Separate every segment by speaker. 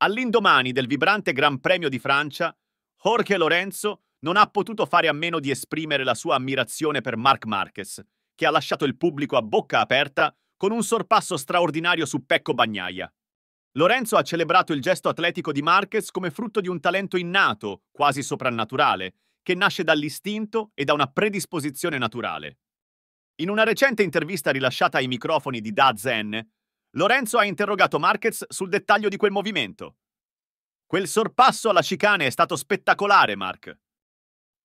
Speaker 1: All'indomani del vibrante Gran Premio di Francia, Jorge Lorenzo non ha potuto fare a meno di esprimere la sua ammirazione per Marc Marquez, che ha lasciato il pubblico a bocca aperta con un sorpasso straordinario su Pecco Bagnaia. Lorenzo ha celebrato il gesto atletico di Marquez come frutto di un talento innato, quasi soprannaturale, che nasce dall'istinto e da una predisposizione naturale. In una recente intervista rilasciata ai microfoni di Da Zen, Lorenzo ha interrogato Marquez sul dettaglio di quel movimento. Quel sorpasso alla chicane è stato spettacolare, Mark.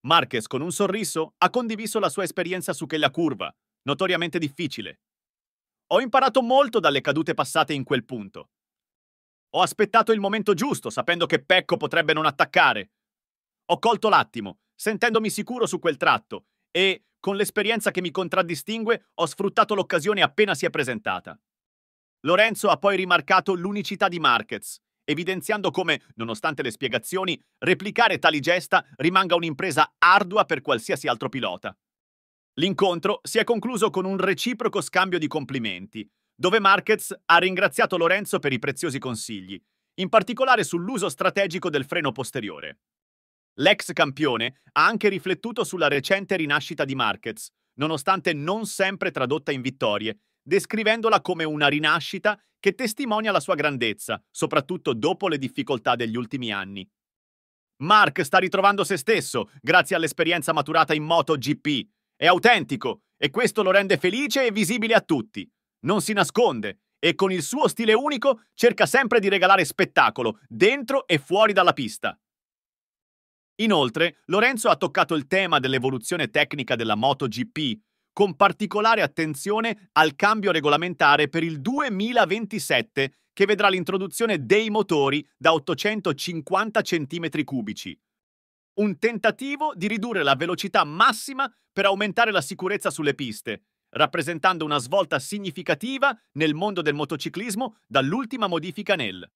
Speaker 1: Marquez, con un sorriso, ha condiviso la sua esperienza su quella curva, notoriamente difficile. Ho imparato molto dalle cadute passate in quel punto. Ho aspettato il momento giusto, sapendo che Pecco potrebbe non attaccare. Ho colto l'attimo, sentendomi sicuro su quel tratto, e, con l'esperienza che mi contraddistingue, ho sfruttato l'occasione appena si è presentata. Lorenzo ha poi rimarcato l'unicità di Marquez, evidenziando come, nonostante le spiegazioni, replicare tali gesta rimanga un'impresa ardua per qualsiasi altro pilota. L'incontro si è concluso con un reciproco scambio di complimenti, dove Marquez ha ringraziato Lorenzo per i preziosi consigli, in particolare sull'uso strategico del freno posteriore. L'ex campione ha anche riflettuto sulla recente rinascita di Marquez, nonostante non sempre tradotta in vittorie, descrivendola come una rinascita che testimonia la sua grandezza, soprattutto dopo le difficoltà degli ultimi anni. Mark sta ritrovando se stesso grazie all'esperienza maturata in MotoGP. È autentico e questo lo rende felice e visibile a tutti. Non si nasconde e con il suo stile unico cerca sempre di regalare spettacolo dentro e fuori dalla pista. Inoltre, Lorenzo ha toccato il tema dell'evoluzione tecnica della MotoGP, con particolare attenzione al cambio regolamentare per il 2027, che vedrà l'introduzione dei motori da 850 cm3 un tentativo di ridurre la velocità massima per aumentare la sicurezza sulle piste, rappresentando una svolta significativa nel mondo del motociclismo dall'ultima modifica nel